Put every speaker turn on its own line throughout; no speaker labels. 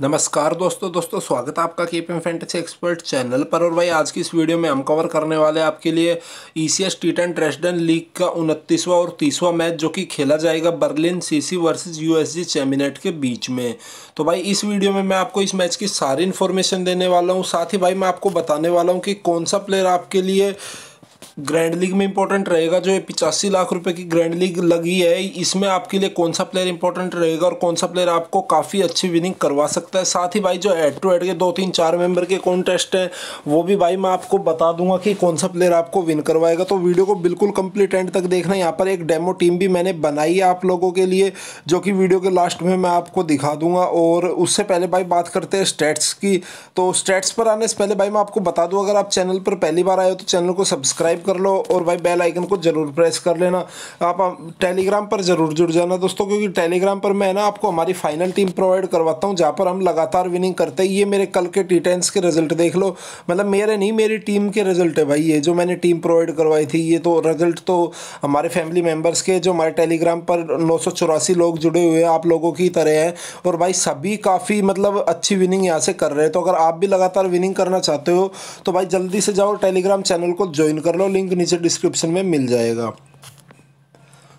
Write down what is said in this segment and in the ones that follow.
नमस्कार दोस्तों दोस्तों स्वागत है आपका के पी एक्सपर्ट चैनल पर और भाई आज की इस वीडियो में हम कवर करने वाले आपके लिए E C S T ten Dresden league का उनतीसवां और तीसवां मैच जो कि खेला जाएगा Berlin CC versus USG Chemnitz के बीच में तो भाई इस वीडियो में मैं आपको इस मैच की सारी इन्फॉर्मेशन देने वाला हूँ साथ ही भाई मैं आपको बताने वाला हूँ कि कौन सा प्लेयर आपके लिए ग्रैंड लीग में इंपॉर्टेंट रहेगा जो ये पिचासी लाख रुपए की ग्रैंड लीग लगी है इसमें आपके लिए कौन सा प्लेयर इंपॉर्टेंट रहेगा और कौन सा प्लेयर आपको काफ़ी अच्छी विनिंग करवा सकता है साथ ही भाई जो एड टू एड के दो तीन चार मेंबर के कॉन्टेस्ट हैं वो भी भाई मैं आपको बता दूंगा कि कौन सा प्लेयर आपको विन करवाएगा तो वीडियो को बिल्कुल कंप्लीट एंड तक देखना यहाँ पर एक डेमो टीम भी मैंने बनाई है आप लोगों के लिए जो कि वीडियो के लास्ट में मैं आपको दिखा दूंगा और उससे पहले भाई बात करते हैं स्टेट्स की तो स्टेट्स पर आने से पहले भाई मैं आपको बता दूँ अगर आप चैनल पर पहली बार आए हो तो चैनल को सब्सक्राइब कर लो और भाई बेल आइकन को ज़रूर प्रेस कर लेना आप टेलीग्राम पर ज़रूर जुड़ जाना दोस्तों क्योंकि टेलीग्राम पर मैं ना आपको हमारी फाइनल टीम प्रोवाइड करवाता हूँ जहाँ पर हम लगातार विनिंग करते हैं ये मेरे कल के टी के रिजल्ट देख लो मतलब मेरे नहीं मेरी टीम के रिजल्ट है भाई ये जो मैंने टीम प्रोवाइड करवाई थी ये तो रिजल्ट तो हमारे फैमिली मेम्बर्स के जो हमारे टेलीग्राम पर नौ लोग जुड़े हुए हैं आप लोगों की तरह हैं और भाई सभी काफ़ी मतलब अच्छी विनिंग यहाँ से कर रहे हैं तो अगर आप भी लगातार विनिंग करना चाहते हो तो भाई जल्दी से जाओ टेलीग्राम चैनल को ज्वाइन कर लो लिंक नीचे डिस्क्रिप्शन में मिल जाएगा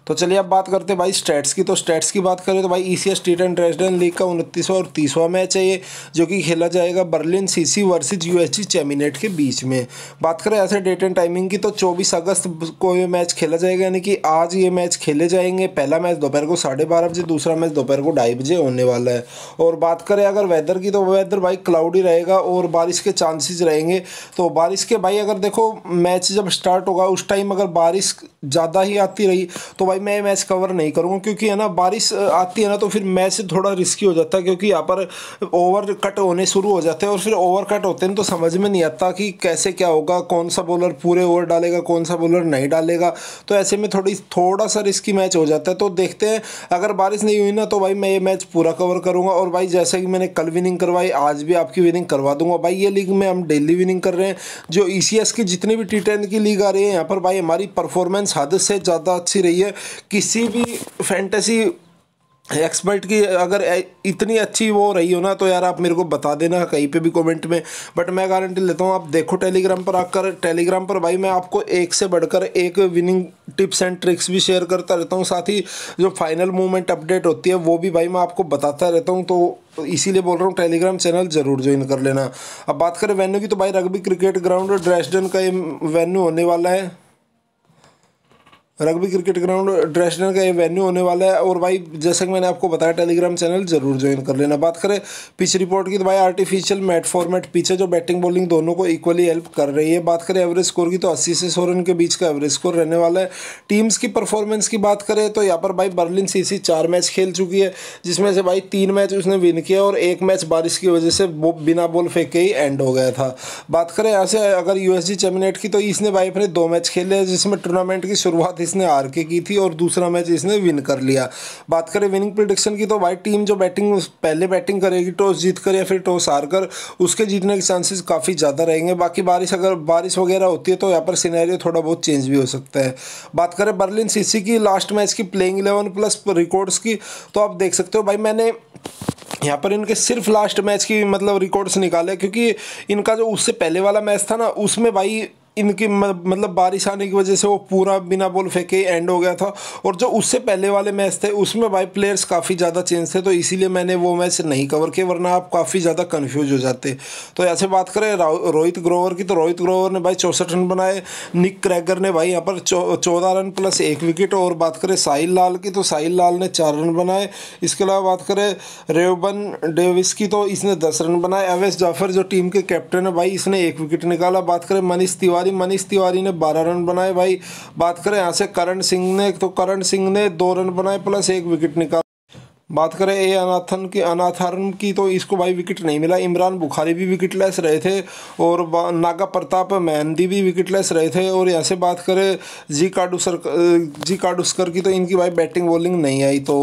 तो चलिए अब बात करते हैं भाई स्टेट्स की तो स्टेट्स की बात करें तो भाई E C S T ten Dresden league का उनतीसवां और तीसवा मैच है ये जो कि खेला जाएगा Berlin CC versus versus G Chemnitz के बीच में बात करें ऐसे डेट एंड टाइमिंग की तो चौबीस अगस्त को ये मैच खेला जाएगा यानी कि आज ये मैच खेले जाएंगे पहला मैच दोपहर को साढ़े बारह बजे दूसरा मैच दोपहर को ढाई बजे होने वाला है और बात करें अगर वेदर की तो वेदर भाई क्लाउडी रहेगा और बारिश के चांसेज रहेंगे तो बारिश के भाई अगर देखो मैच जब स्टार्ट होगा उस टाइम अगर बारिश ज़्यादा ही आती रही तो भाई भाई मैं मैच कवर नहीं करूँगा क्योंकि है ना बारिश आती है ना तो फिर मैच थोड़ा रिस्की हो जाता है क्योंकि यहाँ पर ओवर कट होने शुरू हो जाते हैं और फिर ओवर कट होते हैं तो समझ में नहीं आता कि कैसे क्या होगा कौन सा बॉलर पूरे ओवर डालेगा कौन सा बॉलर नहीं डालेगा तो ऐसे में थोड़ी थोड़ा सा रिस्की मैच हो जाता है तो देखते हैं अगर बारिश नहीं हुई ना तो भाई मैं ये मैच पूरा कवर करूँगा और भाई जैसे कि मैंने कल विनिंग करवाई आज भी आपकी विनिंग करवा दूंगा भाई ये लीग में हम डेली विनिंग कर रहे हैं जो ई e की जितनी भी टी की लीग आ रही है यहाँ पर भाई हमारी परफॉर्मेंस हद से ज़्यादा अच्छी रही है किसी भी फैंटेसी एक्सपर्ट की अगर इतनी अच्छी वो रही हो ना तो यार आप मेरे को बता देना कहीं पे भी कमेंट में बट मैं गारंटी लेता हूँ आप देखो टेलीग्राम पर आकर टेलीग्राम पर भाई मैं आपको एक से बढ़कर एक विनिंग टिप्स एंड ट्रिक्स भी शेयर करता रहता हूँ साथ ही जो फाइनल मूवमेंट अपडेट होती है वो भी भाई मैं आपको बताता रहता हूँ तो इसीलिए बोल रहा हूँ टेलीग्राम चैनल ज़रूर ज्वाइन कर लेना अब बात करें वेन्यू की तो भाई रग्बी क्रिकेट ग्राउंड ड्रेसडन का ये वेन्यू होने वाला है रग्बी क्रिकेट ग्राउंड ड्रेसडन का ये वेन्यू होने वाला है और भाई जैसा कि मैंने आपको बताया टेलीग्राम चैनल जरूर ज्वाइन कर लेना बात करें पिच रिपोर्ट की तो भाई आर्टिफिशियल मैट फॉर्मेट पीछे जो बैटिंग बॉलिंग दोनों को इक्वली हेल्प कर रही है बात करें एवरेज स्कोर की तो अस्सी से सौ रन के बीच का एवरेज स्कोर रहने वाला है टीम्स की परफॉर्मेंस की बात करें तो यहाँ पर भाई बर्लिन सी चार मैच खेल चुकी है जिसमें से भाई तीन मैच उसने विन किया और एक मैच बारिश की वजह से वो बिना बॉल फेंक के ही एंड हो गया था बात करें यहाँ से अगर जी चैम्पियनेट की तो इसने भाई अपने दो मैच खेले जिसमें टूर्नामेंट की शुरुआत इसने आर के की थी और दूसरा मैच इसने विन कर लिया बात करें विनिंग प्रिडिक्शन की तो वाइट टीम जो बैटिंग पहले बैटिंग करेगी टॉस जीत कर या फिर टॉस हार कर उसके जीतने के चांसेस काफ़ी ज़्यादा रहेंगे बाकी बारिश अगर बारिश वगैरह होती है तो यहाँ पर सीनैरियो थोड़ा बहुत चेंज भी हो सकता है बात करें बर्लिन सीसी की लास्ट मैच की प्लेइंग इलेवन प्लस रिकॉर्ड्स की तो आप देख सकते हो भाई मैंने यहाँ पर इनके सिर्फ लास्ट मैच की मतलब रिकॉर्ड्स निकाले क्योंकि इनका जो उससे पहले वाला मैच था ना उसमें भाई इनकी मतलब बारिश आने की वजह से वो पूरा बिना बॉल फेंके एंड हो गया था और जो उससे पहले वाले मैच थे उसमें भाई प्लेयर्स काफ़ी ज़्यादा चेंज थे तो इसीलिए मैंने वो मैच नहीं कवर किए वरना आप काफ़ी ज़्यादा कन्फ्यूज हो जाते तो ऐसे बात करें रोहित ग्रोवर की तो रोहित ग्रोवर ने भाई चौंसठ रन बनाए निक क्रैगर ने भाई यहाँ पर चौदह रन प्लस एक विकेट और बात करें साहिल लाल की तो साहिल लाल ने चार रन बनाए इसके अलावा बात करें रेवबन डेविस की तो इसने दस रन बनाए अवेश जाफर जो टीम के कैप्टन है भाई इसने एक विकेट निकाला बात करें मनीष तिवारी तिवारी मनीष तिवारी ने बारह रन बनाए भाई बात करें यहाँ से करण सिंह ने तो करण सिंह ने दो रन बनाए प्लस एक विकेट निकाल बात करें ए अनाथन की अनाथारन की तो इसको भाई विकेट नहीं मिला इमरान बुखारी भी विकेट लेस रहे थे और नागा प्रताप मेहंदी भी विकेट लेस रहे थे और यहाँ से बात करें जी काडूसर जी काडूस्कर की तो इनकी भाई बैटिंग बॉलिंग नहीं आई तो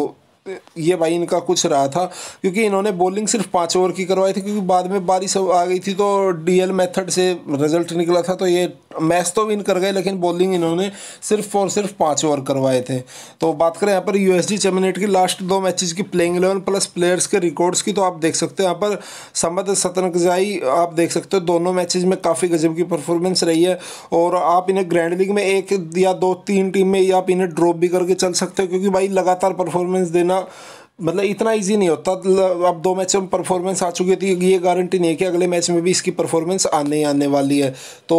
ये भाई इनका कुछ रहा था क्योंकि इन्होंने बॉलिंग सिर्फ पाँच ओवर की करवाई थी क्योंकि बाद में बारिश आ गई थी तो डीएल मेथड से रिजल्ट निकला था तो ये मैच तो विन कर गए लेकिन बॉलिंग इन्होंने सिर्फ और सिर्फ पाँच ओवर करवाए थे तो बात करें यहाँ पर यूएसडी चैम्पियनेट की लास्ट दो मैचेस की प्लेइंग इलेवन प्लस प्लेयर्स के रिकॉर्ड्स की तो आप देख सकते हो यहाँ पर समद सतनकजाई आप देख सकते हो दोनों मैचेज में काफ़ी गजब की परफॉर्मेंस रही है और आप इन्हें ग्रैंड लीग में एक या दो तीन टीम में आप इन्हें ड्रॉप भी करके चल सकते हो क्योंकि भाई लगातार परफॉर्मेंस देना इतना मतलब इतना इजी नहीं होता अब दो मैच में परफॉर्मेंस आ चुकी थी ये गारंटी नहीं है कि अगले मैच में भी इसकी परफॉर्मेंस आने ही आने वाली है तो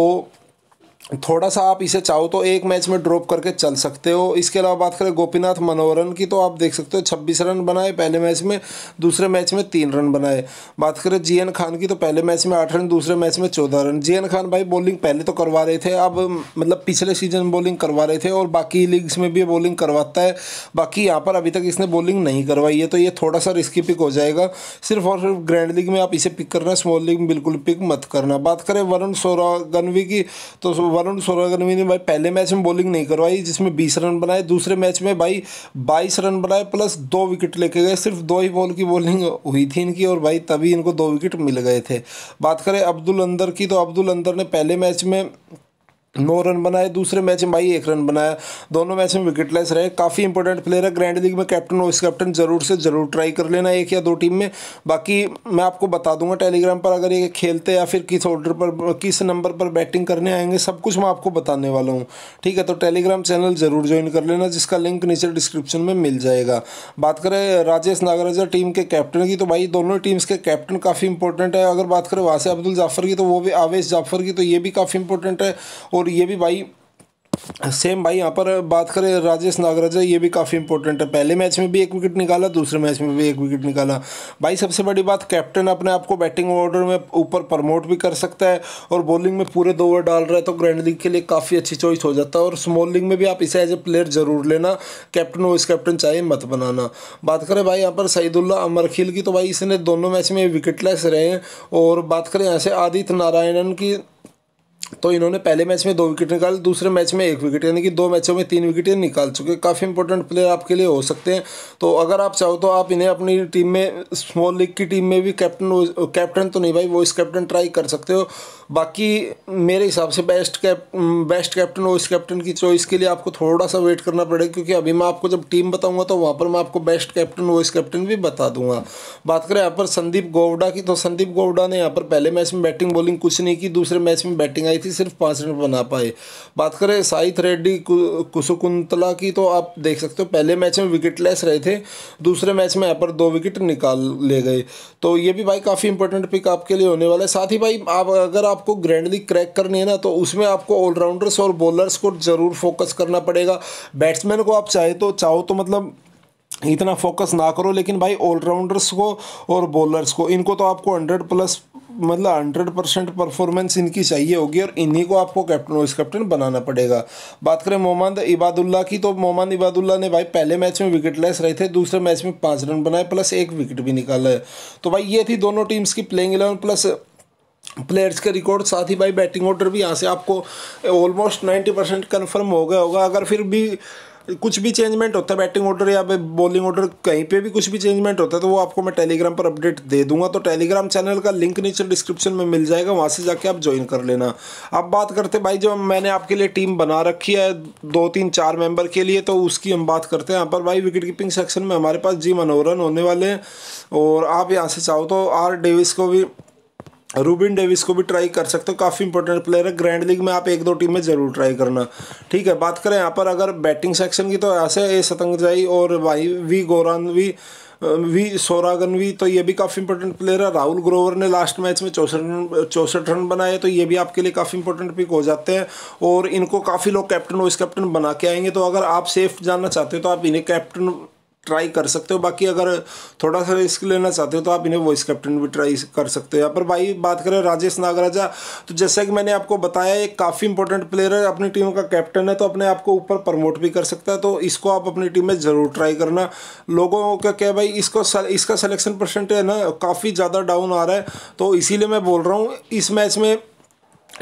थोड़ा सा आप इसे चाहो तो एक मैच में ड्रॉप करके चल सकते हो इसके अलावा बात करें गोपीनाथ मनोहरन की तो आप देख सकते हो 26 रन बनाए पहले मैच में दूसरे मैच में तीन रन बनाए बात करें जीएन खान की तो पहले मैच में आठ रन दूसरे मैच में चौदह रन जीएन खान भाई बॉलिंग पहले तो करवा रहे थे अब मतलब पिछले सीजन बॉलिंग करवा रहे थे और बाकी लीग्स में भी बॉलिंग करवाता है बाकी यहाँ पर अभी तक इसने बॉलिंग नहीं करवाई है तो ये थोड़ा सा रिस्की पिक हो जाएगा सिर्फ और सिर्फ ग्रैंड लीग में आप इसे पिक करना स्मॉल लीग में बिल्कुल पिक मत करना बात करें वरुण सोरा गनवी की तो वरुण सूर्यगनवी ने भाई पहले मैच में बॉलिंग नहीं करवाई जिसमें बीस रन बनाए दूसरे मैच में भाई बाईस रन बनाए प्लस दो विकेट लेके गए सिर्फ दो ही बॉल की बॉलिंग हुई थी इनकी और भाई तभी इनको दो विकेट मिल गए थे बात करें अब्दुल अंदर की तो अब्दुल अंदर ने पहले मैच में नौ रन बनाए दूसरे मैच में भाई एक रन बनाया दोनों मैच में विकेटलेस रहे काफ़ी इंपॉर्टेंट प्लेयर है ग्रैंड लीग में कैप्टन वाइस कैप्टन जरूर से जरूर ट्राई कर लेना एक या दो टीम में बाकी मैं आपको बता दूंगा टेलीग्राम पर अगर ये खेलते या फिर किस ऑर्डर पर किस नंबर पर बैटिंग करने आएंगे सब कुछ मैं आपको बताने वाला हूँ ठीक है तो टेलीग्राम चैनल ज़रूर ज्वाइन कर लेना जिसका लिंक नीचे डिस्क्रिप्शन में मिल जाएगा बात करें राजेश नागराजा टीम के कैप्टन की तो भाई दोनों टीम्स के कैप्टन काफ़ी इंपॉर्टेंट है अगर बात करें वासे अब्दुल जाफर की तो वो भी आवेश जाफर की तो ये भी काफ़ी इंपॉर्टेंट है और ये भी भाई सेम भाई यहाँ पर बात करें राजेश नागराजा ये भी काफ़ी इंपॉर्टेंट है पहले मैच में भी एक विकेट निकाला दूसरे मैच में भी एक विकेट निकाला भाई सबसे बड़ी बात कैप्टन अपने आप को बैटिंग ऑर्डर में ऊपर प्रमोट भी कर सकता है और बॉलिंग में पूरे दो ओवर डाल रहा है तो ग्रैंड लीग के लिए काफ़ी अच्छी चॉइस हो जाता है और स्मॉल लीग में भी आप इसे एज ए प्लेयर ज़रूर लेना कैप्टन वाइस कैप्टन चाहे मत बनाना बात करें भाई यहाँ पर सईदुल्ला अमरखील की तो भाई इसने दोनों मैच में विकेटलेस रहे हैं और बात करें यहाँ से आदित्य नारायणन की तो इन्होंने पहले मैच में दो विकेट निकाले दूसरे मैच में एक विकेट यानी कि दो मैचों में तीन विकेट निकाल चुके काफ़ी इंपॉर्टेंट प्लेयर आपके लिए हो सकते हैं तो अगर आप चाहो तो आप इन्हें अपनी टीम में स्मॉल लीग की टीम में भी कैप्टन कैप्टन तो नहीं भाई वॉइस कैप्टन ट्राई कर सकते हो बाकी मेरे हिसाब से best cap best captain vice captain की चॉइस के लिए आपको थोड़ा सा वेट करना पड़ेगा क्योंकि अभी मैं आपको जब टीम बताऊंगा तो वहाँ पर मैं आपको बेस्ट कैप्टन वाइस कैप्टन भी बता दूंगा बात करें यहाँ पर संदीप गोवडा की तो संदीप गोवडा ने यहाँ पर पहले मैच में बैटिंग बॉलिंग कुछ नहीं की दूसरे मैच में बैटिंग आई थी सिर्फ पाँच रन बना पाए बात करें साहित रेड्डी कुसुकुंतला की तो आप देख सकते हो पहले मैच में विकेट लेस रहे थे दूसरे मैच में यहाँ पर दो विकेट निकाल ले गए तो ये भी भाई काफ़ी इंपॉर्टेंट पिक आपके लिए होने वाला है साथ ही भाई आप अगर आप आपको ग्रैंडली क्रैक करनी है ना तो उसमें आपको ऑलराउंडर्स और बॉलर्स को ज़रूर फोकस करना पड़ेगा बैट्समैन को आप चाहे तो चाहो तो मतलब इतना फोकस ना करो लेकिन भाई ऑलराउंडर्स को और बॉलर्स को इनको तो आपको हंड्रेड प्लस मतलब हंड्रेड परसेंट परफॉर्मेंस इनकी चाहिए होगी और इन्हीं को आपको कैप्टन वाइस कैप्टन बनाना पड़ेगा बात करें मोहम्मद इबादुल्ला की तो मोहम्मद इबादुल्ला ने भाई पहले मैच में विकेट लेस रहे थे दूसरे मैच में पाँच रन बनाए प्लस एक विकेट भी निकाला है तो भाई ये थी दोनों टीम्स की प्लेइंग इलेवन प्लस प्लेयर्स के रिकॉर्ड साथ ही भाई बैटिंग ऑर्डर भी यहाँ से आपको ऑलमोस्ट नाइन्टी परसेंट कन्फर्म हो गया होगा अगर फिर भी कुछ भी चेंजमेंट होता है बैटिंग ऑर्डर या बॉलिंग ऑर्डर कहीं पे भी कुछ भी चेंजमेंट होता है तो वो आपको मैं टेलीग्राम पर अपडेट दे दूंगा तो टेलीग्राम चैनल का लिंक नीचे डिस्क्रिप्शन में मिल जाएगा वहाँ से जाके आप ज्वाइन कर लेना अब बात करते भाई जब मैंने आपके लिए टीम बना रखी है दो तीन चार मेंबर के लिए तो उसकी हम बात करते हैं यहाँ पर भाई विकेट कीपिंग सेक्शन में हमारे पास जी मनोरन होने वाले हैं और आप यहाँ से चाहो तो आर डेविस को भी रूबिन डेविस को भी ट्राई कर सकते हो काफ़ी इंपॉर्टेंट प्लेयर है ग्रैंड लीग में आप एक दो टीम में ज़रूर ट्राई करना ठीक है बात करें यहाँ पर अगर बैटिंग सेक्शन की तो ऐसे ए सतंगजाई और भाई वी गोरान वी वी सोरागन वी तो ये भी काफ़ी इंपॉर्टेंट प्लेयर है राहुल ग्रोवर ने लास्ट मैच में चौसठ रन चौसठ रन बनाए तो ये भी आपके लिए काफ़ी इंपॉर्टेंट पिक हो जाते हैं और इनको काफ़ी लोग कैप्टन वाइस कैप्टन बना के आएंगे तो अगर आप सेफ जानना चाहते हो तो आप इन्हें कैप्टन ट्राई कर सकते हो बाकी अगर थोड़ा सा रिस्क लेना चाहते हो तो आप इन्हें वॉइस कैप्टन भी ट्राई कर सकते हो यहाँ पर भाई बात करें राजेश नागराजा तो जैसा कि मैंने आपको बताया एक काफ़ी इंपॉर्टेंट प्लेयर है अपनी टीम का कैप्टन है तो अपने आप को ऊपर प्रमोट भी कर सकता है तो इसको आप अपनी टीम में ज़रूर ट्राई करना लोगों का क्या भाई इसको इसका सलेक्शन परसेंट है ना काफ़ी ज़्यादा डाउन आ रहा है तो इसीलिए मैं बोल रहा हूँ इस मैच में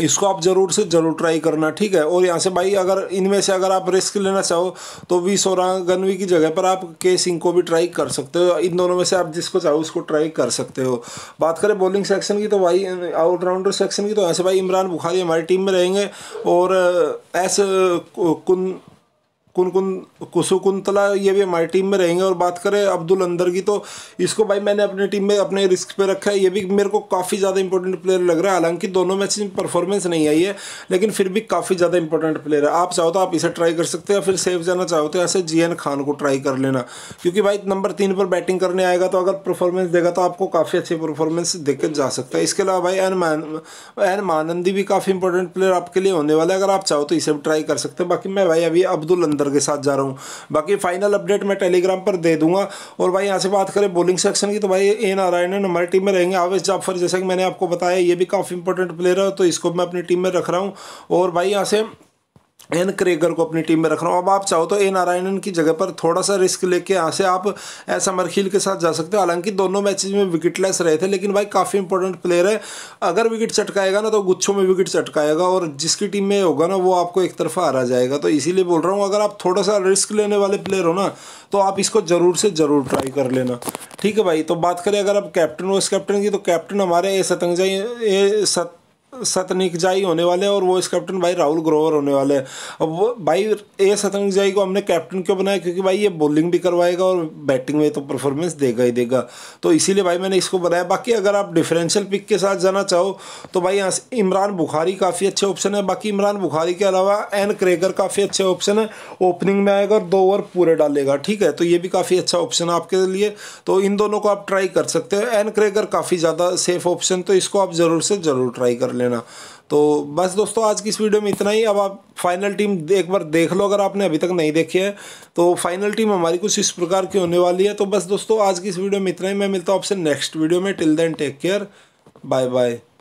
इसको आप ज़रूर से ज़रूर ट्राई करना ठीक है और यहाँ से भाई अगर इनमें से अगर आप रिस्क लेना चाहो तो वी सोरा गनवी की जगह पर आप के सिंह को भी ट्राई कर सकते हो इन दोनों में से आप जिसको चाहो उसको ट्राई कर सकते हो बात करें बॉलिंग सेक्शन की तो भाई आउटराउंडर सेक्शन की तो यहाँ से भाई इमरान बुखारी हमारी टीम में रहेंगे और एस कुन कुनकुन कुसुकुंतला ये भी हमारी टीम में रहेंगे और बात करें अब्दुल अंदर की तो इसको भाई मैंने अपनी टीम में अपने रिस्क पे रखा है ये भी मेरे को काफ़ी ज़्यादा इंपॉर्टेंट प्लेयर लग रहा है हालांकि दोनों मैच में परफॉर्मेंस नहीं आई है लेकिन फिर भी काफ़ी ज़्यादा इंपॉर्टेंट प्लेयर है आप चाहो तो आप इसे ट्राई कर सकते हैं फिर सेफ जाना चाहो तो ऐसे जी खान को ट्राई कर लेना क्योंकि भाई नंबर तीन पर बैटिंग करने आएगा तो अगर परफॉर्मेंस देगा तो आपको काफ़ी अच्छी परफॉर्मेंस देकर जा सकता है इसके अलावा भाई एन मान एन मानंदी भी काफ़ी इंपॉर्टेंट प्लेयर आपके लिए होने वाला है अगर आप चाहो तो इसे ट्राई कर सकते हैं बाकी मैं भाई अभी अब्दुल अंदर आंसर के साथ जा रहा हूँ बाकी फाइनल अपडेट मैं टेलीग्राम पर दे दूंगा और भाई यहाँ से बात करें बॉलिंग सेक्शन की तो भाई ए नारायणन हमारी टीम में रहेंगे आवेश जाफर जैसा कि मैंने आपको बताया ये भी काफ़ी इंपॉर्टेंट प्लेयर है तो इसको मैं अपनी टीम में रख रहा हूँ और भाई यहाँ से एन क्रेगर को अपनी टीम में रख रहा हूँ अब आप चाहो तो ए नारायणन की जगह पर थोड़ा सा रिस्क लेके यहाँ से आप ऐसा मरखील के साथ जा सकते हो हालांकि दोनों मैचेज में विकेटलेस रहे थे लेकिन भाई काफ़ी इंपॉर्टेंट प्लेयर है अगर विकेट चटकाएगा ना तो गुच्छों में विकेट चटकाएगा और जिसकी टीम में होगा ना वो आपको एक तरफा हरा जाएगा तो इसीलिए बोल रहा हूँ अगर आप थोड़ा सा रिस्क लेने वाले प्लेयर हो ना तो आप इसको ज़रूर से ज़रूर ट्राई कर लेना ठीक है भाई तो बात करें अगर आप कैप्टन हो इस कैप्टन की तो कैप्टन हमारे ए सतंगजा ए सत सतनिक जाई होने वाले हैं और वो इस कैप्टन भाई राहुल ग्रोवर होने वाले हैं अब वो भाई ए सतनिक जाई को हमने कैप्टन क्यों बनाया क्योंकि भाई ये बॉलिंग भी करवाएगा और बैटिंग में तो परफॉर्मेंस देगा ही देगा तो इसीलिए भाई मैंने इसको बनाया बाकी अगर आप डिफरेंशियल पिक के साथ जाना चाहो तो भाई यहाँ इमरान बुखारी काफ़ी अच्छे ऑप्शन है बाकी इमरान बुखारी के अलावा एन क्रेगर काफ़ी अच्छे ऑप्शन है ओपनिंग में आएगा और दो ओवर पूरे डालेगा ठीक है तो ये भी काफ़ी अच्छा ऑप्शन है आपके लिए तो इन दोनों को आप ट्राई कर सकते हो एन क्रेगर काफ़ी ज़्यादा सेफ ऑप्शन तो इसको आप ज़रूर से ज़रूर ट्राई कर लेना तो बस दोस्तों आज की इस वीडियो में इतना ही अब आप फाइनल टीम एक बार देख लो अगर आपने अभी तक नहीं देखी है तो फाइनल टीम हमारी कुछ इस प्रकार की होने वाली है तो बस दोस्तों आज की इस वीडियो में इतना ही मैं मिलता हूँ आपसे नेक्स्ट वीडियो में till then take care bye bye